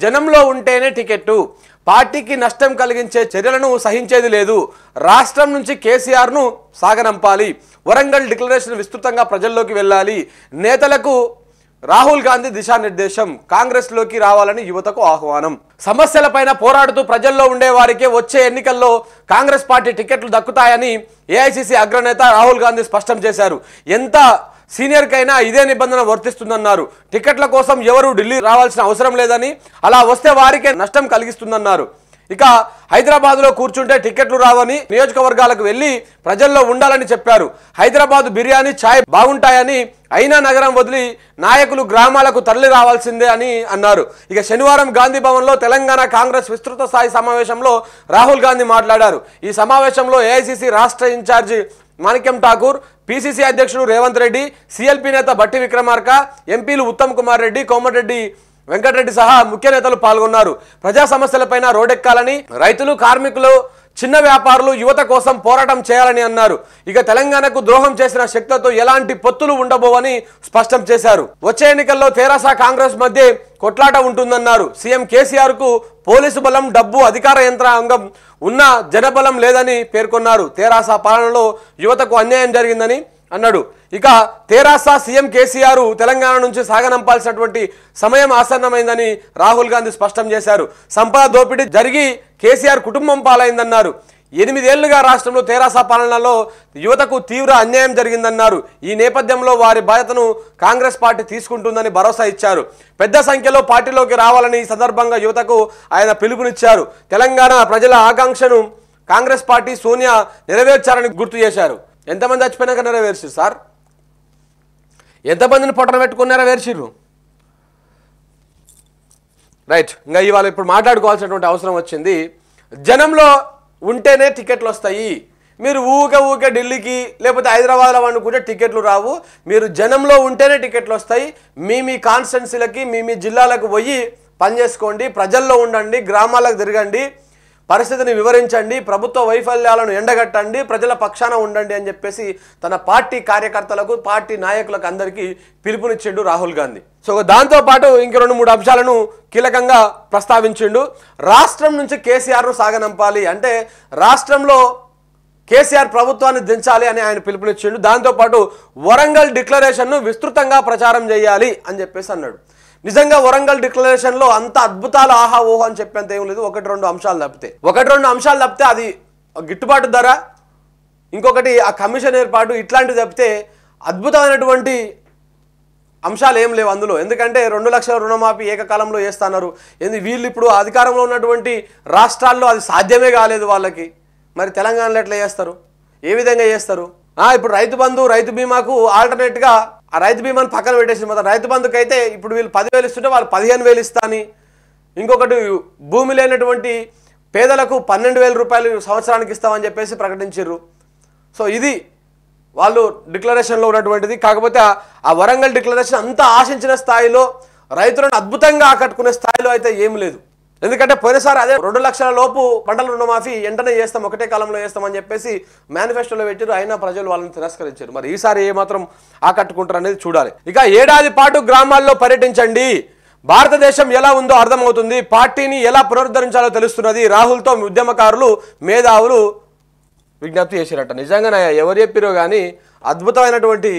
జనంలో ఉంటేనే టికెట్టు పార్టీకి నష్టం కలిగించే చర్యలను సహించేది లేదు రాష్ట్రం నుంచి కేసీఆర్ను సాగనంపాలి వరంగల్ డిక్లరేషన్ విస్తృతంగా ప్రజల్లోకి వెళ్ళాలి నేతలకు రాహుల్ గాంధీ దిశానిర్దేశం కాంగ్రెస్లోకి రావాలని యువతకు ఆహ్వానం సమస్యలపైన పోరాడుతూ ప్రజల్లో ఉండేవారికే వచ్చే ఎన్నికల్లో కాంగ్రెస్ పార్టీ టికెట్లు దక్కుతాయని ఏఐసిసి అగ్రనేత రాహుల్ గాంధీ స్పష్టం చేశారు ఎంత సీనియర్కైనా ఇదే నిబంధన వర్తిస్తుందన్నారు టికెట్ల కోసం ఎవరు ఢిల్లీ రావాల్సిన అవసరం లేదని అలా వస్తే వారికే నష్టం కలిగిస్తుందన్నారు ఇక హైదరాబాద్లో కూర్చుంటే టికెట్లు రావని నియోజకవర్గాలకు వెళ్ళి ప్రజల్లో ఉండాలని చెప్పారు హైదరాబాద్ బిర్యానీ ఛాయ్ బాగుంటాయని అయినా నగరం వదిలి నాయకులు గ్రామాలకు తరలి రావాల్సిందే అని అన్నారు ఇక శనివారం గాంధీ భవన్లో తెలంగాణ కాంగ్రెస్ విస్తృత స్థాయి సమావేశంలో రాహుల్ గాంధీ మాట్లాడారు ఈ సమావేశంలో ఏఐసిసి రాష్ట్ర ఇన్ఛార్జి మాణిక్యం ఠాకూర్ పిసిసి అధ్యక్షుడు రేవంత్ రెడ్డి సిఎల్పి నేత బట్టి విక్రమార్క ఎంపీలు ఉత్తమ్ కుమార్ రెడ్డి కోమటిరెడ్డి వెంకటరెడ్డి సహా ముఖ్య నేతలు పాల్గొన్నారు ప్రజా సమస్యలపైన రోడెక్కాలని రైతులు కార్మికులు చిన్న వ్యాపారులు యువత కోసం పోరాటం చేయాలని అన్నారు ఇక తెలంగాణకు ద్రోహం చేసిన శక్తులతో ఎలాంటి పొత్తులు ఉండబోవని స్పష్టం చేశారు వచ్చే ఎన్నికల్లో తెరాస కాంగ్రెస్ మధ్య కొట్లాట ఉంటుందన్నారు సీఎం కేసీఆర్ కు పోలీసు బలం డబ్బు అధికార యంత్రాంగం ఉన్న జనబలం లేదని పేర్కొన్నారు తెరాస పాలనలో యువతకు అన్యాయం జరిగిందని అన్నాడు ఇక తెరాస సీఎం కేసీఆర్ తెలంగాణ నుంచి సాగనంపాల్సినటువంటి సమయం ఆసన్నమైందని రాహుల్ గాంధీ స్పష్టం చేశారు సంపద దోపిడీ జరిగి కేసీఆర్ కుటుంబం పాలైందన్నారు ఎనిమిదేళ్లుగా రాష్ట్రంలో తెరాస పాలనలో యువతకు తీవ్ర అన్యాయం జరిగిందన్నారు ఈ నేపథ్యంలో వారి బాధ్యతను కాంగ్రెస్ పార్టీ తీసుకుంటుందని భరోసా ఇచ్చారు పెద్ద సంఖ్యలో పార్టీలోకి రావాలని ఈ సందర్భంగా యువతకు ఆయన పిలుపునిచ్చారు తెలంగాణ ప్రజల ఆకాంక్షను కాంగ్రెస్ పార్టీ సోనియా నెరవేర్చారని గుర్తు చేశారు ఎంతమంది చచ్చిపోయినాక నెరవేర్చారు సార్ ఎంతమందిని పొట్టన పెట్టుకుని నెరవేర్చారు రైట్ ఇంకా ఇవాళ ఇప్పుడు మాట్లాడుకోవాల్సినటువంటి అవసరం వచ్చింది జనంలో ఉంటేనే టికెట్లు వస్తాయి మీరు ఊక ఊక ఢిల్లీకి లేకపోతే హైదరాబాద్లో కూడా టికెట్లు రావు మీరు జనంలో ఉంటేనే టికెట్లు వస్తాయి మీ మీ కాన్స్టెన్సీలకి మీ మీ జిల్లాలకు పోయి పనిచేసుకోండి ప్రజల్లో ఉండండి గ్రామాలకు తిరగండి పరిస్థితిని వివరించండి ప్రభుత్వ వైఫల్యాలను ఎండగట్టండి ప్రజల పక్షాన ఉండండి అని చెప్పేసి తన పార్టీ కార్యకర్తలకు పార్టీ నాయకులకు అందరికీ పిలుపునిచ్చిండు రాహుల్ గాంధీ సో దాంతోపాటు ఇంక రెండు మూడు అంశాలను కీలకంగా ప్రస్తావించిండు రాష్ట్రం నుంచి కేసీఆర్ను సాగనంపాలి అంటే రాష్ట్రంలో కేసీఆర్ ప్రభుత్వాన్ని దించాలి అని ఆయన పిలుపునిచ్చిండు దాంతోపాటు వరంగల్ డిక్లరేషన్ను విస్తృతంగా ప్రచారం చేయాలి అని చెప్పేసి అన్నాడు నిజంగా వరంగల్ డిక్లరేషన్లో అంత అద్భుతాలు ఆహా ఓహో అని చెప్పేంత ఏం లేదు ఒకటి రెండు అంశాలు తప్పితే ఒకటి రెండు అంశాలు తప్పితే అది గిట్టుబాటు ధర ఇంకొకటి ఆ కమిషన్ ఏర్పాటు ఇట్లాంటివి తప్పితే అద్భుతమైనటువంటి అంశాలు ఏం లేవు అందులో ఎందుకంటే రెండు లక్షల రుణమాఫీ ఏకకాలంలో చేస్తున్నారు ఎందుకు వీళ్ళు ఇప్పుడు అధికారంలో ఉన్నటువంటి రాష్ట్రాల్లో అది సాధ్యమే కాలేదు వాళ్ళకి మరి తెలంగాణలో ఎట్లా చేస్తారు ఏ విధంగా చేస్తారు ఇప్పుడు రైతు బంధు రైతు బీమాకు ఆల్టర్నేట్గా ఆ రైతు బీమాను పక్కన పెట్టేసిన మొత్తం రైతు బంధుకు అయితే ఇప్పుడు వీళ్ళు పదివేలు ఇస్తుంటే వాళ్ళు పదిహేను వేలు ఇస్తా అని ఇంకొకటి భూమి లేనటువంటి పేదలకు పన్నెండు వేల రూపాయలు సంవత్సరానికి ఇస్తామని చెప్పేసి ప్రకటించారు సో ఇది వాళ్ళు డిక్లరేషన్లో ఉన్నటువంటిది కాకపోతే ఆ వరంగల్ డిక్లరేషన్ అంతా ఆశించిన స్థాయిలో రైతులను అద్భుతంగా ఆకట్టుకునే స్థాయిలో అయితే ఏం లేదు ఎందుకంటే పోయినసారి అదే రెండు లక్షల లోపు పంటల రుణమాఫీ వెంటనే చేస్తాం ఒకటే కాలంలో చేస్తామని చెప్పేసి మేనిఫెస్టోలో పెట్టారు అయినా ప్రజలు వాళ్ళని తిరస్కరించారు మరి ఈసారి ఏమాత్రం ఆకట్టుకుంటారు అనేది చూడాలి ఇక ఏడాది పాటు గ్రామాల్లో పర్యటించండి భారతదేశం ఎలా ఉందో అర్థమవుతుంది పార్టీని ఎలా పునరుద్ధరించాలో తెలుస్తున్నది రాహుల్తో ఉద్యమకారులు మేధావులు విజ్ఞప్తి చేసిరట నిజంగానే ఎవరు చెప్పిరో కానీ అద్భుతమైనటువంటి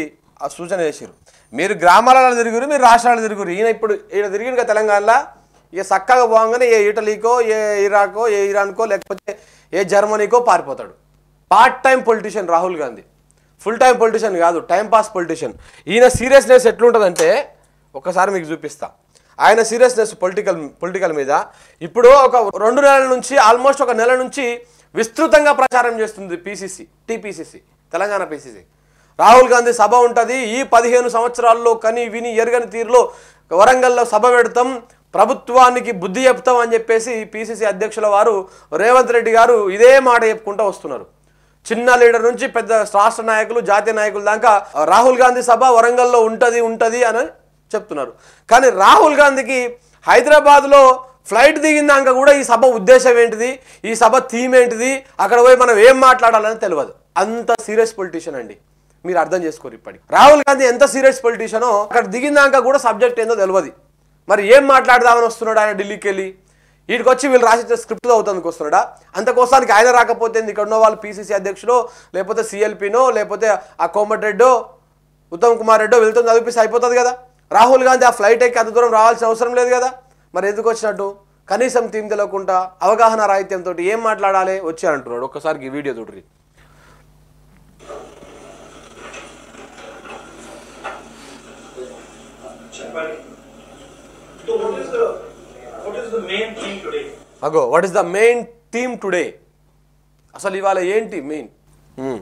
సూచన చేసిరు మీరు గ్రామాలలో తిరుగురు మీరు రాష్ట్రాలను తిరుగురు ఈయన ఇప్పుడు ఈయన తిరిగిన తెలంగాణలో ఇక చక్కగా పోగానే ఏ ఇటలీకో ఏ ఇరాకో ఏ ఇరాన్కో లేకపోతే ఏ జర్మనీకో పారిపోతాడు part time politician Rahul Gandhi full time politician కాదు టైంపాస్ పొలిటీషియన్ ఈయన సీరియస్నెస్ ఎట్లుంటుందంటే ఒకసారి మీకు చూపిస్తా ఆయన సీరియస్నెస్ పొలిటికల్ పొలిటికల్ మీద ఇప్పుడు ఒక రెండు నెలల నుంచి ఆల్మోస్ట్ ఒక నెల నుంచి విస్తృతంగా ప్రచారం చేస్తుంది PCC TPCC Telangana PCC Rahul Gandhi సభ ఉంటుంది ఈ పదిహేను సంవత్సరాల్లో కని విని ఎరగని తీరులో వరంగల్లో సభ పెడతాం ప్రభుత్వానికి బుద్ధి చెప్తాం అని చెప్పేసి పిసిసి అధ్యక్షుల వారు రేవంత్ రెడ్డి గారు ఇదే మాట చెప్పుకుంటూ వస్తున్నారు చిన్న లీడర్ నుంచి పెద్ద రాష్ట్ర నాయకులు జాతీయ నాయకులు దాకా రాహుల్ గాంధీ సభ వరంగల్లో ఉంటుంది ఉంటుంది అని చెప్తున్నారు కానీ రాహుల్ గాంధీకి హైదరాబాద్లో ఫ్లైట్ దిగిందాక కూడా ఈ సభ ఉద్దేశం ఏంటిది ఈ సభ థీమ్ ఏంటిది అక్కడ పోయి మనం ఏం మాట్లాడాలని తెలియదు అంత సీరియస్ పొలిటీషియన్ అండి మీరు అర్థం చేసుకోరు ఇప్పటికి రాహుల్ గాంధీ ఎంత సీరియస్ పొలిటీషియనో అక్కడ దిగిందాక కూడా సబ్జెక్ట్ ఏందో తెలియదు మరి ఏం మాట్లాడదామని వస్తున్నాడు ఆయన ఢిల్లీకి వెళ్ళి వీడికి వచ్చి వీళ్ళు రాసి స్క్రిప్ట్ అవుతుంది వస్తున్నాడా అంతకోసానికి ఆయన రాకపోతే ఇక్కడ ఉన్న వాళ్ళు పీసీసీ అధ్యక్షుడు లేకపోతే సీఎల్పీనో లేకపోతే ఆ కోమటిరెడ్డో ఉత్తమ్ కుమార్ రెడ్డో వెళ్తుంది చదివిపిస్తే అయిపోతుంది కదా రాహుల్ గాంధీ ఆ ఫ్లైట్ ఎక్కి అంత దూరం రావాల్సిన అవసరం లేదు కదా మరి ఎందుకు వచ్చినట్టు కనీసం థీమ్ తెలియకుండా అవగాహన రాహిత్యంతో ఏం మాట్లాడాలి వచ్చారంటున్నాడు ఒక్కసారికి వీడియో చూడరి చెప్పండి అగో what is the main theme today అసలు ఇవాళ ఏంటి మెయిన్ hmm.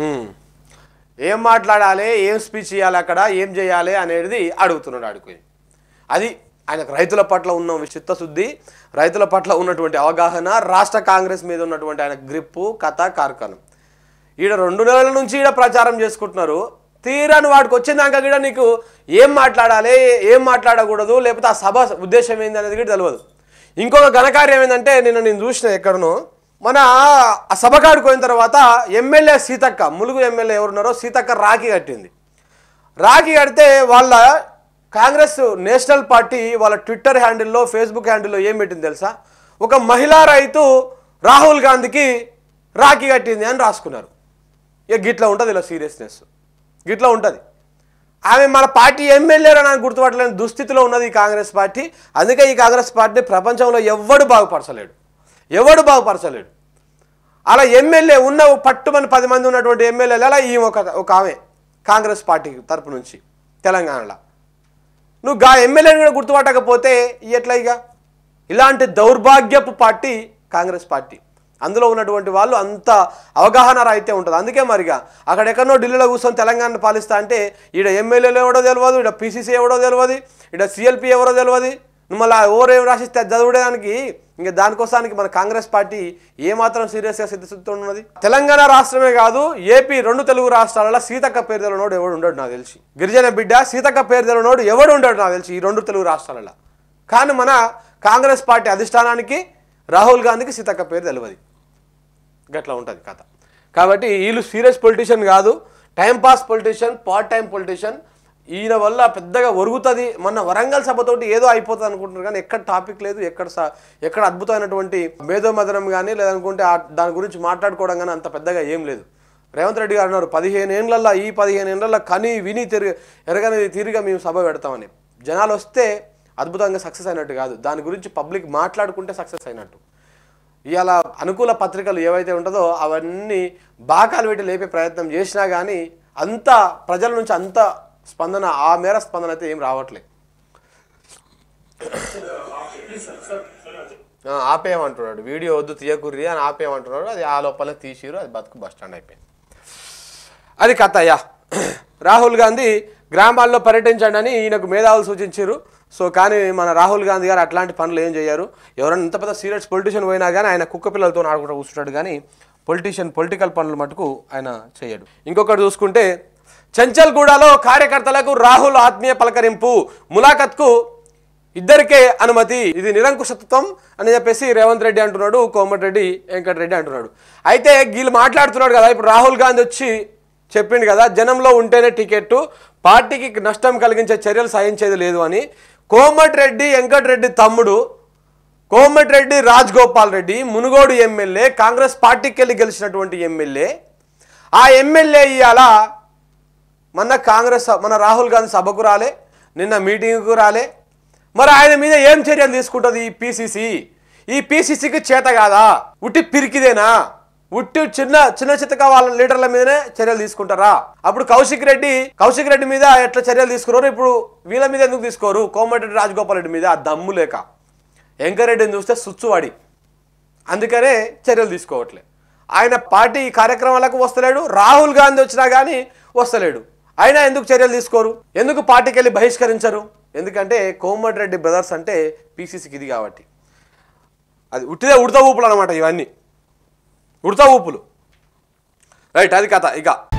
hmm. ఏం మాట్లాడాలి ఏం స్పీచ్ చేయాలి అక్కడ ఏం చేయాలి అనేది అడుగుతున్నాడు అడుగు అది ఆయనకు రైతుల పట్ల ఉన్న చిత్తశుద్ధి రైతుల పట్ల ఉన్నటువంటి అవగాహన రాష్ట్ర కాంగ్రెస్ మీద ఉన్నటువంటి ఆయన గ్రిప్పు కథ కార్ఖానం ఈడ రెండు నెలల నుంచి ఈడ ప్రచారం చేసుకుంటున్నారు తీరాను వాడికి వచ్చిందాక కూడా నీకు ఏం మాట్లాడాలి ఏం మాట్లాడకూడదు లేకపోతే ఆ సభ ఉద్దేశం ఏంది అనేది కూడా తెలియదు ఇంకొక ఘనకార్యం ఏంటంటే నిన్న నేను చూసిన ఎక్కడనో మన ఆ సభ పోయిన తర్వాత ఎమ్మెల్యే సీతక్క ములుగు ఎమ్మెల్యే ఎవరున్నారో సీతక్క రాఖీ కట్టింది రాఖీ కడితే వాళ్ళ కాంగ్రెస్ నేషనల్ పార్టీ వాళ్ళ ట్విట్టర్ హ్యాండిల్లో ఫేస్బుక్ హ్యాండిల్లో ఏం పెట్టింది తెలుసా ఒక మహిళా రైతు రాహుల్ గాంధీకి రాఖీ కట్టింది అని రాసుకున్నారు ఇక గిట్లా ఉంటుంది ఇలా సీరియస్నెస్ గిట్లా ఉంటుంది ఆమె మన పార్టీ ఎమ్మెల్యేలు అని గుర్తుపట్టలేని దుస్థితిలో ఉన్నది ఈ కాంగ్రెస్ పార్టీ అందుకే ఈ కాంగ్రెస్ పార్టీని ప్రపంచంలో ఎవడు బాగుపరచలేడు ఎవడు బాగుపరచలేడు అలా ఎమ్మెల్యే ఉన్న పట్టుమని పది మంది ఉన్నటువంటి ఎమ్మెల్యేలు అలా ఈ ఒక ఒక ఆమె కాంగ్రెస్ పార్టీ తరపు నుంచి తెలంగాణలో నువ్వు గా ఎమ్మెల్యేని కూడా గుర్తుపట్టకపోతే ఎట్లా ఇక ఇలాంటి దౌర్భాగ్యపు పార్టీ కాంగ్రెస్ పార్టీ అందులో ఉన్నటువంటి వాళ్ళు అంత అవగాహన రాయితే ఉంటుంది అందుకే మరిగా అక్కడ ఎక్కడో ఢిల్లీలో కూర్చొని తెలంగాణ పాలిస్తా అంటే ఈడ ఎమ్మెల్యేలు ఎవడో తెలియదు ఈడ పీసీసీ ఎవడో తెలియదు ఈడ సిఎల్పి ఎవరో తెలియదు మళ్ళీ ఎవరు ఏం రాసిస్తే చదివేదానికి ఇంకా దానికోసానికి మన కాంగ్రెస్ పార్టీ ఏమాత్రం సీరియస్గా ఉన్నది తెలంగాణ రాష్ట్రమే కాదు ఏపీ రెండు తెలుగు రాష్ట్రాలలో సీతక్క పేరు తెలనోడు ఎవడు ఉండడు నాకు తెలిసి గిరిజన బిడ్డ సీతక్క పేరు తెలనోడు ఎవడు ఉండడు నాకు తెలిసి ఈ రెండు తెలుగు రాష్ట్రాలలో కానీ మన కాంగ్రెస్ పార్టీ అధిష్టానానికి రాహుల్ గాంధీకి సీతక్క పేరు తెలియదు గట్లా ఉంటుంది కథ కాబట్టి వీళ్ళు సీరియస్ పొలిటీషియన్ కాదు timepass politician part time politician ఈయన వల్ల పెద్దగా ఒరుగుతుంది మొన్న వరంగల్ సభతోటి ఏదో అయిపోతుంది అనుకుంటున్నారు కానీ ఎక్కడ టాపిక్ లేదు ఎక్కడ ఎక్కడ అద్భుతమైనటువంటి మేధోమదనం కానీ లేదనుకుంటే దాని గురించి మాట్లాడుకోవడం కానీ అంత పెద్దగా ఏం లేదు రేవంత్ రెడ్డి గారు అన్నారు పదిహేను ఏళ్ళల్లో ఈ పదిహేను ఏళ్ళల్లో కనీ విని తిరిగి ఎరగని తీరుగా మేము సభ పెడతామని జనాలు వస్తే అద్భుతంగా సక్సెస్ అయినట్టు కాదు దాని గురించి పబ్లిక్ మాట్లాడుకుంటే సక్సెస్ అయినట్టు ఇవాళ అనుకూల పత్రికలు ఏవైతే ఉంటుందో అవన్నీ బాకాలు పెట్టి లేపే ప్రయత్నం చేసినా కానీ అంత ప్రజల నుంచి అంత స్పందన ఆ మేర స్పందన అయితే ఏం రావట్లేదు ఆపేయమంటున్నాడు వీడియో వద్దు తీయకుర్రి అని ఆపేయమంటున్నాడు అది ఆ లోపల తీసిరు అది బతుకు బస్టాండ్ అయిపోయింది అది కథ అయ్యా రాహుల్ గాంధీ గ్రామాల్లో పర్యటించండి అని ఈయనకు మేధావులు సూచించారు సో కానీ మన రాహుల్ గాంధీ గారు అట్లాంటి పనులు ఏం చేయరు ఎవరైనా ఇంత పెద్ద సీరియస్ పొలిటీషియన్ పోయినా కానీ ఆయన కుక్క పిల్లలతో ఆడుకుంటూ కూర్చుంటాడు కానీ పొలిటీషియన్ పొలిటికల్ పనులు మటుకు ఆయన చేయడు ఇంకొకటి చూసుకుంటే చంచల్గూడలో కార్యకర్తలకు రాహుల్ ఆత్మీయ పలకరింపు ములాఖత్కు ఇద్దరికే అనుమతి ఇది నిరంకుశత్వం అని చెప్పేసి రేవంత్ రెడ్డి అంటున్నాడు కోమటిరెడ్డి వెంకటరెడ్డి అంటున్నాడు అయితే వీళ్ళు మాట్లాడుతున్నాడు కదా ఇప్పుడు రాహుల్ గాంధీ వచ్చి చెప్పిండు కదా జనంలో ఉంటేనే టికెట్టు పార్టీకి నష్టం కలిగించే చర్యలు సహించేది లేదు అని కోమటిరెడ్డి వెంకటరెడ్డి తమ్ముడు కోమటిరెడ్డి రాజగోపాల్ రెడ్డి మునుగోడు ఎమ్మెల్యే కాంగ్రెస్ పార్టీకి వెళ్ళి గెలిచినటువంటి ఎమ్మెల్యే ఆ ఎమ్మెల్యే ఇవాళ మన కాంగ్రెస్ మన రాహుల్ గాంధీ సభకు రాలే నిన్న మీటింగ్కు రాలే మరి ఆయన మీద ఏం చర్యలు తీసుకుంటుంది ఈ పీసీసీ ఈ పీసీసీకి చేత కాదా ఉట్టి పిరికిదేనా ఉట్టి చిన్న చిన్న చిత్తక వాళ్ళ లీడర్ల మీదనే చర్యలు తీసుకుంటారా అప్పుడు కౌశిక్ రెడ్డి కౌశిక్ రెడ్డి మీద ఎట్లా చర్యలు తీసుకున్నారు ఇప్పుడు వీళ్ళ మీద ఎందుకు తీసుకోరు కోమటిరెడ్డి రాజగోపాల్ రెడ్డి మీద ఆ దమ్ము లేక ఎంకరెడ్డిని చూస్తే సుచ్చువాడి అందుకనే చర్యలు తీసుకోవట్లే ఆయన పార్టీ కార్యక్రమాలకు వస్తలేడు రాహుల్ గాంధీ వచ్చినా కానీ వస్తలేడు అయినా ఎందుకు చర్యలు తీసుకోరు ఎందుకు పార్టీకి వెళ్ళి బహిష్కరించరు ఎందుకంటే కోమటిరెడ్డి బ్రదర్స్ అంటే పీసీసీకి ఇది కాబట్టి అది ఉట్టిదే ఉడత ఊపులు అనమాట ఇవన్నీ ఉడతా ఊపులు రైట్ అది కథ ఇక